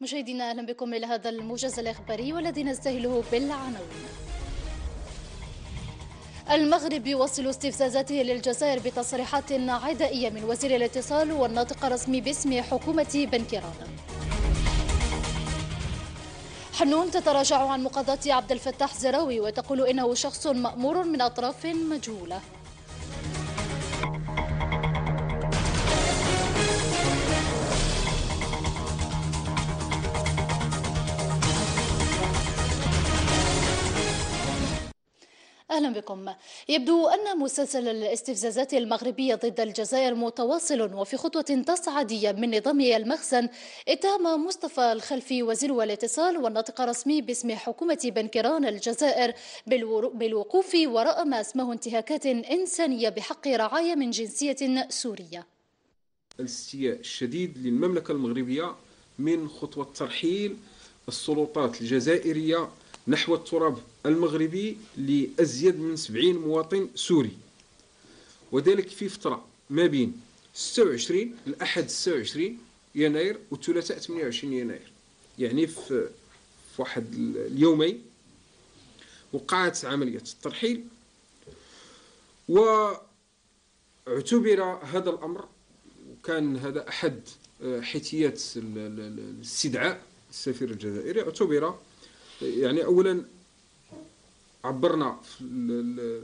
مشاهدينا اهلا بكم الى هذا الموجز الاخباري والذي نستهله بالعناوين. المغرب يواصل استفزازاته للجزائر بتصريحات عدائيه من وزير الاتصال والناطق الرسمي باسم حكومه بن كيران. حنون تتراجع عن مقاضاة عبد الفتاح زراوي وتقول انه شخص مأمور من اطراف مجهوله. أهلا بكم يبدو أن مسلسل الاستفزازات المغربية ضد الجزائر متواصل وفي خطوة تصعدية من نظام المخزن اتهم مصطفى الخلفي وزير الاتصال والناطق الرسمي باسم حكومة بنكران الجزائر بالوقوف وراء ما اسمه انتهاكات إنسانية بحق رعايا من جنسية سورية الاستياء الشديد للمملكة المغربية من خطوة ترحيل السلطات الجزائرية نحو التراب المغربي لأزيد من 70 مواطن سوري وذلك في فترة ما بين 26 الأحد 26 يناير والثلاثاء 28 يناير يعني في واحد اليومين وقعت عملية الترحيل واعتبر هذا الأمر وكان هذا أحد حيثيات الاستدعاء السفير الجزائري اعتبر يعني اولا عبرنا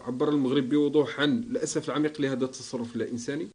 عبر المغرب بوضوح عن الاسف العميق لهذا التصرف الانساني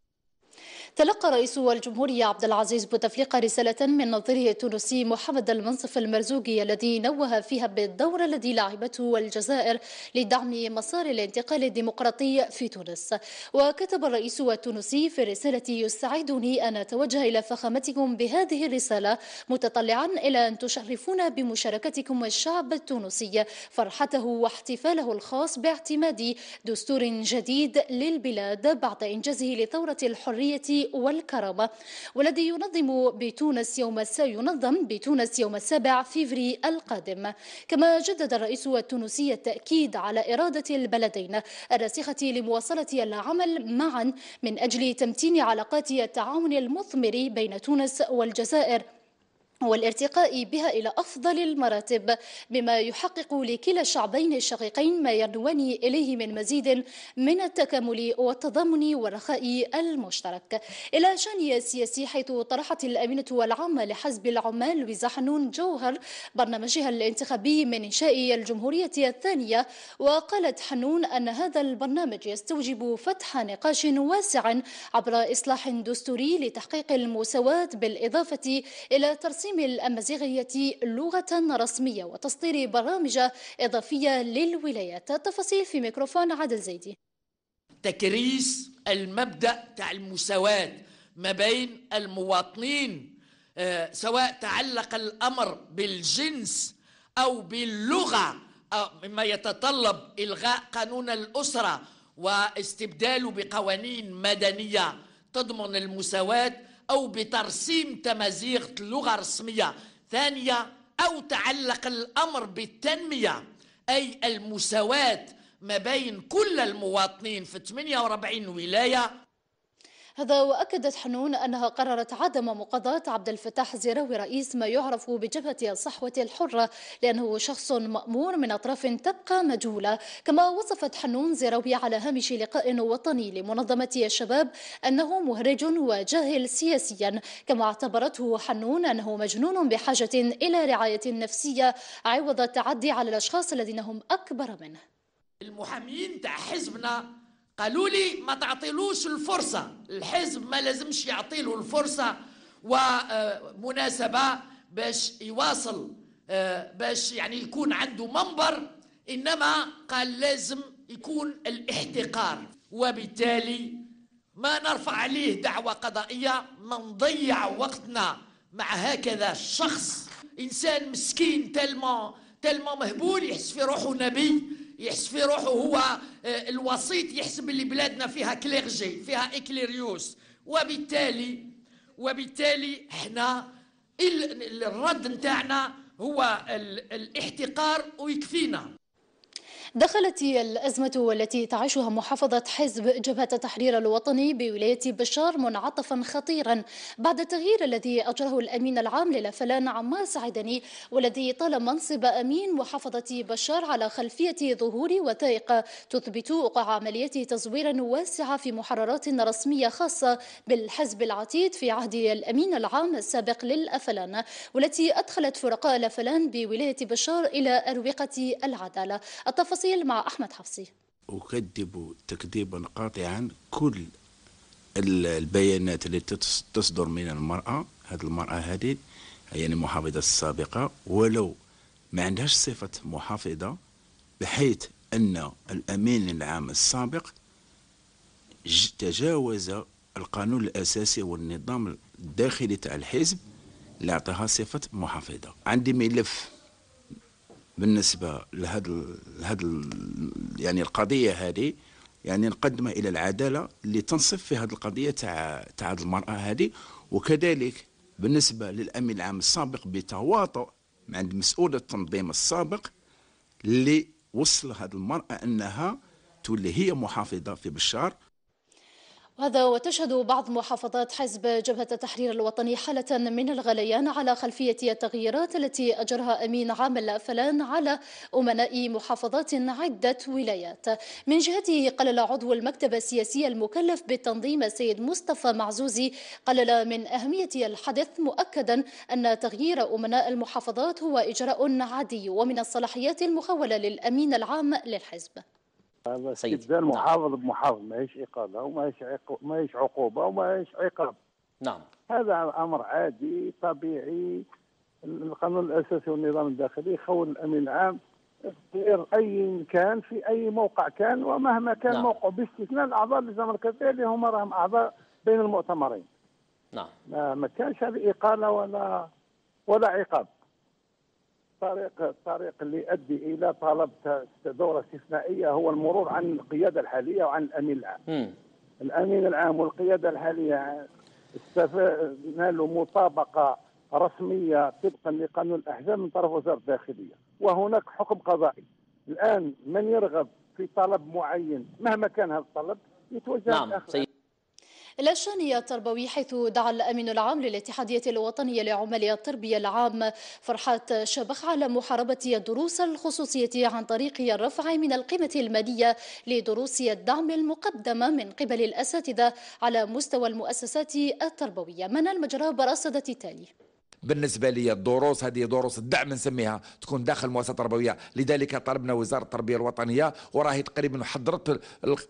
تلقى رئيس الجمهورية عبد العزيز بوتفليقة رسالة من نظيره التونسي محمد المنصف المرزوقي الذي نوه فيها بالدور الذي لعبته الجزائر لدعم مسار الانتقال الديمقراطي في تونس وكتب الرئيس التونسي في الرسالة يسعدني أن أتوجه إلى فخامتكم بهذه الرسالة متطلعا إلى أن تشرفونا بمشاركتكم الشعب التونسي فرحته واحتفاله الخاص باعتماد دستور جديد للبلاد بعد إنجازه لثورة الحرية والكرامة والذي ينظم بتونس يوم سينظم بتونس يوم السابع فيفري القادم كما جدد الرئيس التونسي التأكيد على إرادة البلدين الراسخة لمواصلة العمل معا من أجل تمتين علاقات التعاون المثمر بين تونس والجزائر والارتقاء بها إلى أفضل المراتب بما يحقق لكلا الشعبين الشقيقين ما يدوان إليه من مزيد من التكامل والتضامن والرخاء المشترك إلى شان السياسي حيث طرحت الأمينة العامة لحزب العمال لويزا حنون جوهر برنامجها الانتخابي من إنشاء الجمهورية الثانية وقالت حنون أن هذا البرنامج يستوجب فتح نقاش واسع عبر إصلاح دستوري لتحقيق المساواة بالإضافة إلى ترسيم ترسيم الأمازيغية لغة رسمية وتصدير برامج إضافية للولايات التفاصيل في ميكروفون عادل زيدي تكريس المبدأ تاع المساواة ما بين المواطنين آه، سواء تعلق الأمر بالجنس أو باللغة أو مما يتطلب إلغاء قانون الأسرة واستبداله بقوانين مدنية تضمن المساواة أو بترسيم تمازيغ لغة رسمية ثانية أو تعلق الأمر بالتنمية أي المساواة ما بين كل المواطنين في 48 ولاية هذا وأكدت حنون أنها قررت عدم مقاضاة عبد الفتاح زيراوي رئيس ما يعرف بجبهة الصحوة الحرة لأنه شخص مأمور من أطراف تبقى مجهولة كما وصفت حنون زيراوي على هامش لقاء وطني لمنظمة الشباب أنه مهرج وجاهل سياسيا كما اعتبرته حنون أنه مجنون بحاجة إلى رعاية نفسية عوض التعدي على الأشخاص الذين هم أكبر منه المحامين تاع حزبنا قالوا لي ما تعطيلوش الفرصة الحزب ما لازمش يعطيله الفرصة ومناسبة باش يواصل آه، باش يعني يكون عنده منبر إنما قال لازم يكون الاحتقار وبالتالي ما نرفع عليه دعوة قضائية ما نضيع وقتنا مع هكذا شخص إنسان مسكين تلما تلما مهبول يحس في روحه نبي يحس في روحه هو آه، الوسيط يحسب اللي بلادنا فيها كليرجي فيها إكليريوس وبالتالي وبالتالي احنا الرد نتاعنا هو الاحتقار ويكفينا دخلت الأزمة التي تعيشها محافظة حزب جبهة التحرير الوطني بولاية بشار منعطفا خطيرا بعد التغيير الذي أجره الأمين العام للفلان عمار سعدني والذي طال منصب أمين محافظة بشار على خلفية ظهور وثائق تثبت وقع عملية تزوير واسعة في محررات رسمية خاصة بالحزب العتيد في عهد الأمين العام السابق للأفلان والتي أدخلت فرقاء الأفلان بولاية بشار إلى أروقة العدالة التفاصيل التفاصيل مع أحمد حفصي أكذب تكذيبا قاطعا كل البيانات التي تصدر من المرأة هذه المرأة هذه يعني محافظة السابقة ولو ما عندهاش صفة محافظة بحيث أن الأمين العام السابق تجاوز القانون الأساسي والنظام الداخلي تاع الحزب اللي أعطاها صفة محافظة عندي ملف بالنسبه لهذا لهذا يعني القضيه هذه يعني نقدمها الى العداله اللي تنصف في هذه القضيه تاع تاع المراه هذه وكذلك بالنسبه للامين العام السابق بتواطؤ عند مسؤول التنظيم السابق اللي وصل هذه المراه انها تولي هي محافظه في بشار وهذا وتشهد بعض محافظات حزب جبهة التحرير الوطني حالة من الغليان على خلفية التغييرات التي أجرها أمين عام الفلان على أمناء محافظات عدة ولايات من جهته قلل عضو المكتب السياسي المكلف بالتنظيم السيد مصطفى معزوزي قلل من أهمية الحدث مؤكدا أن تغيير أمناء المحافظات هو إجراء عادي ومن الصلاحيات المخولة للأمين العام للحزب هذا استبدال نعم. محافظ بمحافظ ما هيش اقاله وما هيش ما هيش عقوبه وما هيش عقاب نعم هذا امر عادي طبيعي القانون الاساسي والنظام الداخلي يخول الامين العام غير اي كان في اي موقع كان ومهما كان نعم. موقع باستثناء الاعضاء اللجنه المركزيه اللي هما راهم اعضاء بين المؤتمرين نعم ما كانش هذه اقاله ولا ولا عقاب الطريق الطريق اللي يؤدي الى طلب دوره استثنائيه هو المرور عن القياده الحاليه وعن الامين العام. م. الامين العام والقياده الحاليه نالوا مطابقه رسميه طبقا لقانون الاحزاب من طرف وزاره الداخليه وهناك حكم قضائي. الان من يرغب في طلب معين مهما كان هذا الطلب يتوجه نعم. إلى الشأن التربوي حيث دعا الأمين العام للاتحادية الوطنية لعمال التربية العام فرحات شبخ على محاربة الدروس الخصوصية عن طريق الرفع من القيمة المالية لدروس الدعم المقدمة من قبل الأساتذة على مستوى المؤسسات التربوية من المجرى برصدة التالي بالنسبه لي الدروس هذه دروس الدعم نسميها تكون داخل المؤسسه التربويه لذلك طلبنا وزاره التربيه الوطنيه وراهي تقريبا حضرت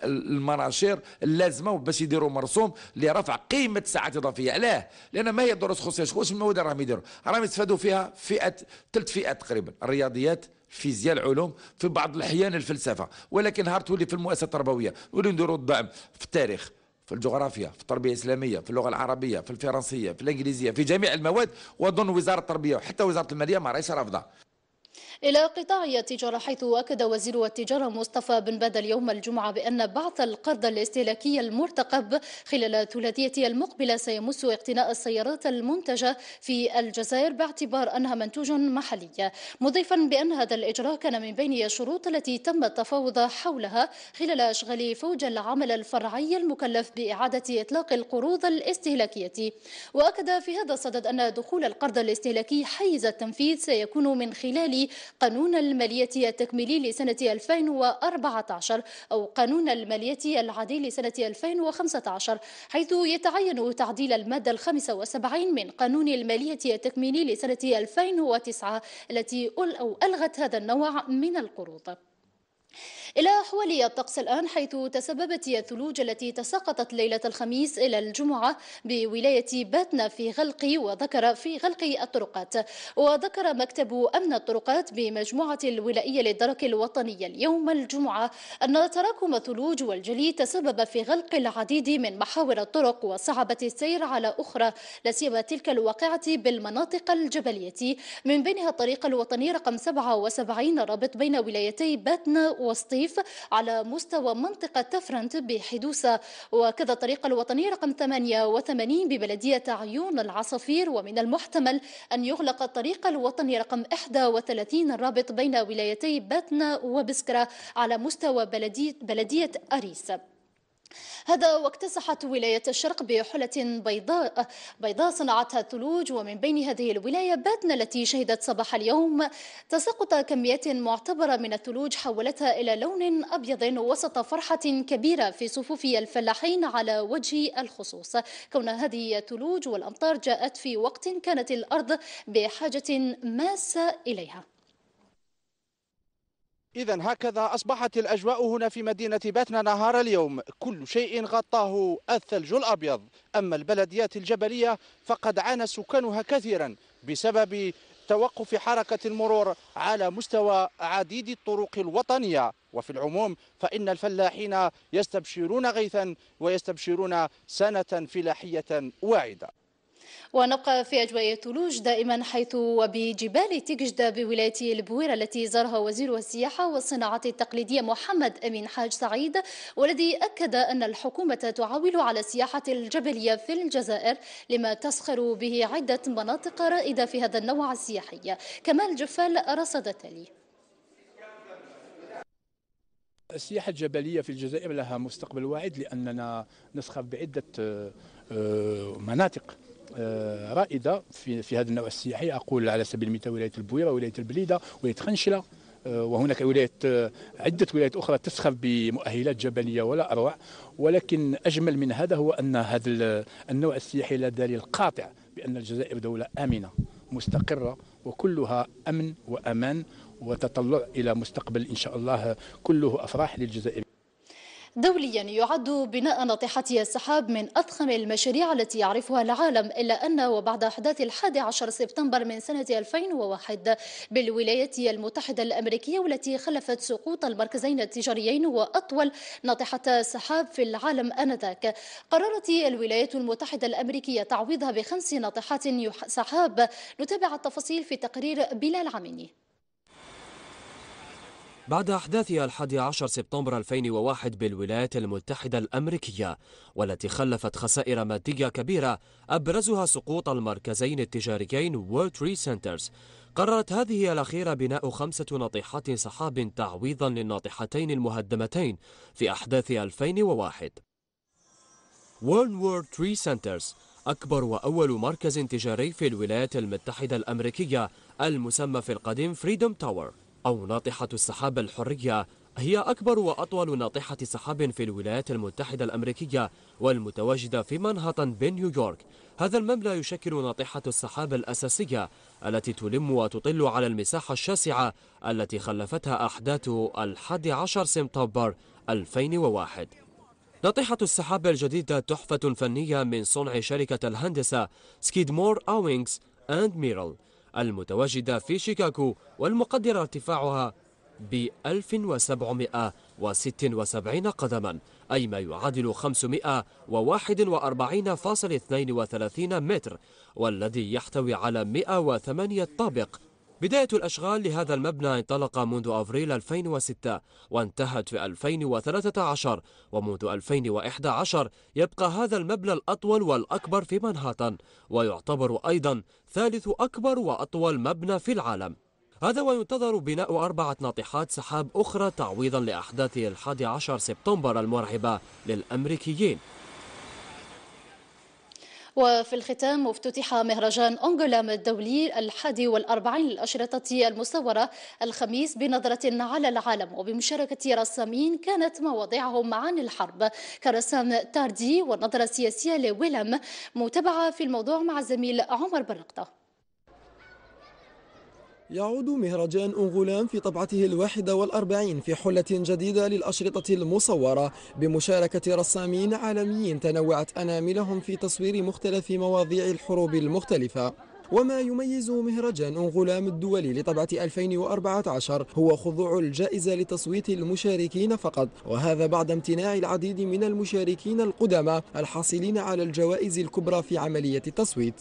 المناشير اللازمه باش يديروا مرسوم لرفع قيمه الساعات الاضافيه علاه لان ما هي الدروس الخصوصيه واش المواد راهم يديروا راهم يستفادوا فيها فئه ثلاث فئات تقريبا الرياضيات الفيزياء العلوم في بعض الاحيان الفلسفه ولكن نهار تولي في المؤسسه التربويه ولي نديروا الدعم في التاريخ في الجغرافيا في التربية الإسلامية في اللغة العربية في الفرنسية في الإنجليزية في جميع المواد وأظن وزارة التربية وحتى وزارة المالية ما رأيش رافضة إلى قطاع التجارة حيث أكد وزير التجارة مصطفى بن بدر يوم الجمعة بأن بعث القرض الاستهلاكي المرتقب خلال الثلاثية المقبلة سيمس اقتناء السيارات المنتجة في الجزائر باعتبار أنها منتوج محلي مضيفا بأن هذا الإجراء كان من بين الشروط التي تم التفاوض حولها خلال أشغال فوج العمل الفرعي المكلف بإعادة إطلاق القروض الاستهلاكية وأكد في هذا الصدد أن دخول القرض الاستهلاكي حيز التنفيذ سيكون من خلال قانون المالية التكميلي لسنة 2014 أو قانون المالية العادي لسنة 2015 حيث يتعين تعديل المادة 75 من قانون المالية التكميلي لسنة 2009 التي ألغت هذا النوع من القروض. إلى حوالي الطقس الآن حيث تسببت الثلوج التي تساقطت ليلة الخميس إلى الجمعة بولاية باتنا في غلق وذكر في غلق الطرقات وذكر مكتب أمن الطرقات بمجموعة الولائية للدرك الوطني اليوم الجمعة أن تراكم الثلوج والجليد تسبب في غلق العديد من محاور الطرق وصعبة السير على أخرى لاسيما تلك الواقعة بالمناطق الجبلية من بينها الطريق الوطني رقم 77 رابط بين ولايتي باتنا وسطي الرصيف على مستوى منطقة تفرنت بحدوسة وكذا الطريق الوطني رقم 88 ببلدية عيون العصافير ومن المحتمل أن يغلق الطريق الوطني رقم 31 الرابط بين ولايتي باتنا وبسكرة على مستوى بلدية أريس هذا واكتسحت ولاية الشرق بحلة بيضاء بيضاء صنعتها الثلوج ومن بين هذه الولاية باتنا التي شهدت صباح اليوم تساقط كميات معتبرة من الثلوج حولتها إلى لون أبيض وسط فرحة كبيرة في صفوف الفلاحين على وجه الخصوص كون هذه الثلوج والأمطار جاءت في وقت كانت الأرض بحاجة ماسة إليها إذا هكذا أصبحت الأجواء هنا في مدينة باتنا نهار اليوم كل شيء غطاه الثلج الأبيض أما البلديات الجبلية فقد عانى سكانها كثيرا بسبب توقف حركة المرور على مستوى عديد الطرق الوطنية وفي العموم فإن الفلاحين يستبشرون غيثا ويستبشرون سنة فلاحية واعدة ونبقى في أجواء تولوج دائما حيث وبجبال تكجدة بولاية البويرة التي زارها وزير السياحة والصناعة التقليدية محمد أمين حاج سعيد والذي أكد أن الحكومة تعول على السياحة الجبلية في الجزائر لما تسخر به عدة مناطق رائدة في هذا النوع السياحي كمال جفال رصد تالي السياحة الجبلية في الجزائر لها مستقبل واعد لأننا نسخر بعدة آه، مناطق آه، رائده في, في هذا النوع السياحي اقول على سبيل المثال ولايه البويره ولايه البليده ولايه خنشله آه، وهناك ولايات آه، عدة ولايات أخرى تسخف بمؤهلات جبلية ولا أروع ولكن أجمل من هذا هو أن هذا النوع السياحي لا دليل قاطع بأن الجزائر دولة آمنة مستقرة وكلها أمن وأمان وتطلع إلى مستقبل إن شاء الله كله أفراح للجزائر دوليا يعد بناء ناطحات السحاب من أضخم المشاريع التي يعرفها العالم إلا أن وبعد أحداث الحادي عشر سبتمبر من سنة 2001 بالولايات المتحدة الأمريكية والتي خلفت سقوط المركزين التجاريين وأطول ناطحة سحاب في العالم آنذاك قررت الولايات المتحدة الأمريكية تعويضها بخمس ناطحات سحاب نتابع التفاصيل في تقرير بلال عميني بعد أحداث الحادي عشر سبتمبر 2001 بالولايات المتحدة الأمريكية والتي خلفت خسائر مادية كبيرة أبرزها سقوط المركزين التجاريين World تري سنترز قررت هذه الأخيرة بناء خمسة ناطحات سحاب تعويضا للناطحتين المهدمتين في أحداث 2001 World وور تري سنترز أكبر وأول مركز تجاري في الولايات المتحدة الأمريكية المسمى في القديم فريدوم تاور أو ناطحة السحاب الحرية هي أكبر وأطول ناطحة سحاب في الولايات المتحدة الأمريكية والمتواجدة في مانهاتن بنيويورك هذا المبنى يشكل ناطحة السحاب الأساسية التي تلم وتطل على المساحة الشاسعة التي خلفتها أحداث الحادي 11 سبتمبر 2001 ناطحة السحاب الجديدة تحفة فنية من صنع شركة الهندسة سكيدمور أوينغز أند ميرل المتواجدة في شيكاغو والمقدر ارتفاعها ب 1776 قدما أي ما يعادل 541.32 متر والذي يحتوي على 108 طابق بداية الأشغال لهذا المبنى انطلق منذ أفريل 2006 وانتهت في 2013 ومنذ 2011 يبقى هذا المبنى الأطول والأكبر في منهاتن ويعتبر أيضا ثالث أكبر وأطول مبنى في العالم هذا وينتظر بناء أربعة ناطحات سحاب أخرى تعويضا لأحداث الحادي عشر سبتمبر المرعبة للأمريكيين وفي الختام افتتح مهرجان أنغولام الدولي الحادي والأربعين للأشرطة المصورة الخميس بنظرة على العالم وبمشاركة رسامين كانت مواضيعهم عن الحرب كرسام تاردي والنظرة السياسية لويلم متابعة في الموضوع مع الزميل عمر برقطة يعود مهرجان أنغولان في طبعته الواحدة والأربعين في حلة جديدة للأشرطة المصورة بمشاركة رسامين عالميين تنوعت أناملهم في تصوير مختلف مواضيع الحروب المختلفة وما يميز مهرجان غلام الدول لطبعة 2014 هو خضوع الجائزة لتصويت المشاركين فقط وهذا بعد امتناع العديد من المشاركين القدماء الحاصلين على الجوائز الكبرى في عملية التصويت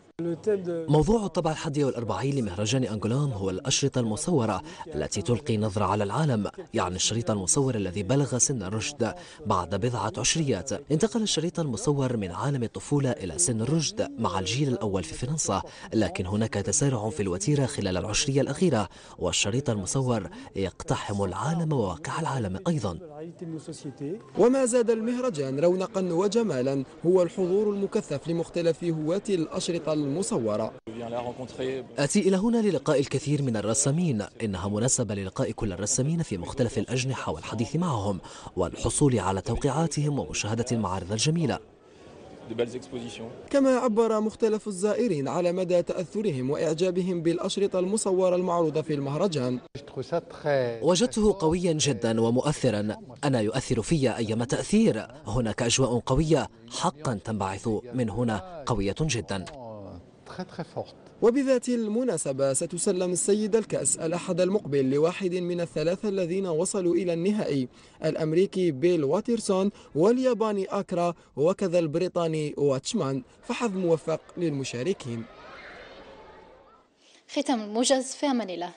موضوع الطبع الحادي والأربعين لمهرجان أنغولام هو الأشرطة المصورة التي تلقي نظرة على العالم يعني الشريط المصور الذي بلغ سن الرشد بعد بضعة عشريات انتقل الشريط المصور من عالم الطفولة إلى سن الرشد مع الجيل الأول في فرنسا لكن لكن هناك تسارع في الوتيرة خلال العشرية الأخيرة والشريط المصور يقتحم العالم وواقع العالم أيضا وما زاد المهرجان رونقا وجمالا هو الحضور المكثف لمختلف هواة الأشرطة المصورة أتي إلى هنا للقاء الكثير من الرسامين إنها مناسبة للقاء كل الرسامين في مختلف الأجنحة والحديث معهم والحصول على توقيعاتهم ومشاهدة المعارض الجميلة كما عبر مختلف الزائرين على مدى تأثرهم وإعجابهم بالأشرطة المصورة المعروضة في المهرجان وجدته قويا جدا ومؤثرا أنا يؤثر في أيما تأثير هناك أجواء قوية حقا تنبعث من هنا قوية جدا وبذات المناسبة ستسلم السيدة الكأس الأحد المقبل لواحد من الثلاثة الذين وصلوا إلى النهائي الأمريكي بيل واترسون والياباني أكرا وكذا البريطاني واتشمان فحظ موفق للمشاركين ختام الموجز في أمان الله